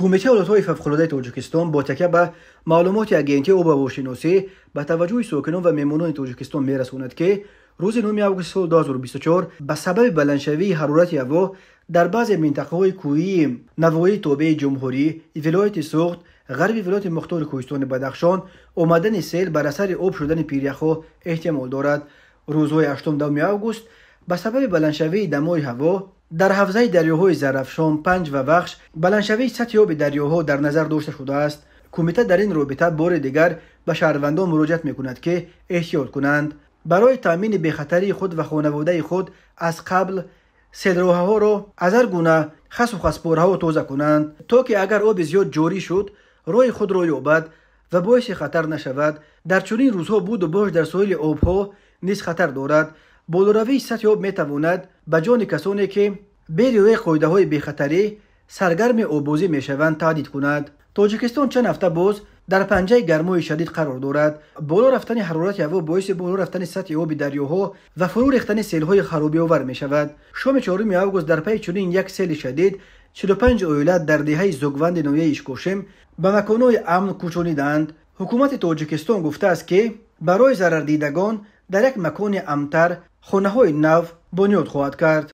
кумитаи олатҳои фавқуллодаи тоҷикистон бо такя ба маълумоти агентии обавошиносӣ ба таваҷҷӯҳи сокинон ва меҳмонони тоҷикистон мерасонад ки рӯзи 9 август соли 2024 ба сабаби баландшавии ҳарорати ҳаво дар баъзе минтақаҳои кӯҳии навоии тобеи ҷумҳурӣ вилояти суғд ғарби вилояти мухтори кӯҳистони бадахшон омадани сел бар асари об шудани пиряхҳо эҳтимол дорад рӯзҳои 8 август ба сабаби баландшавии дамои ҳаво در حوزه دریاهای زرفشان پنج و وخش بلنشوی سطح آب دریاها در نظر داشته شده است کمیته در این رابطه بار دیگر به شهروندان مراجعه میکند که احتیاط کنند برای تامین به خطری خود و خانواده خود از قبل سدروها ها را از هر گونه خس و خسپورها و توزه کنند تا که اگر آب زیاد جاری شد روی خود را رو و بویش خطر نشود در چنین روزها بود و باش در سویل آب نیز خطر دارد بولروی سطح آب می تواند به جان کسانی که به روی قاعده های بی خطری سرگرم آبوزی می شوند تعدید کند توجکستان چند هفته باز در پنجه گرمای شدید قرار دارد بالا رفتن حرارت هوا باعث بالا رفتن سطح آب دریاها و فرو ریختن سیل های خرابی آور می شود شام 4 اوگوست در پی چنین یک سیل شدید 45 اویل در دهه زوگوند نوای ایشکوشم به مکان های امن کوچونیدند حکومت توجکستان گفته است که برای ضرر دیدگان در یک مکان امتر хонаҳои нав бунёд хоҳад кард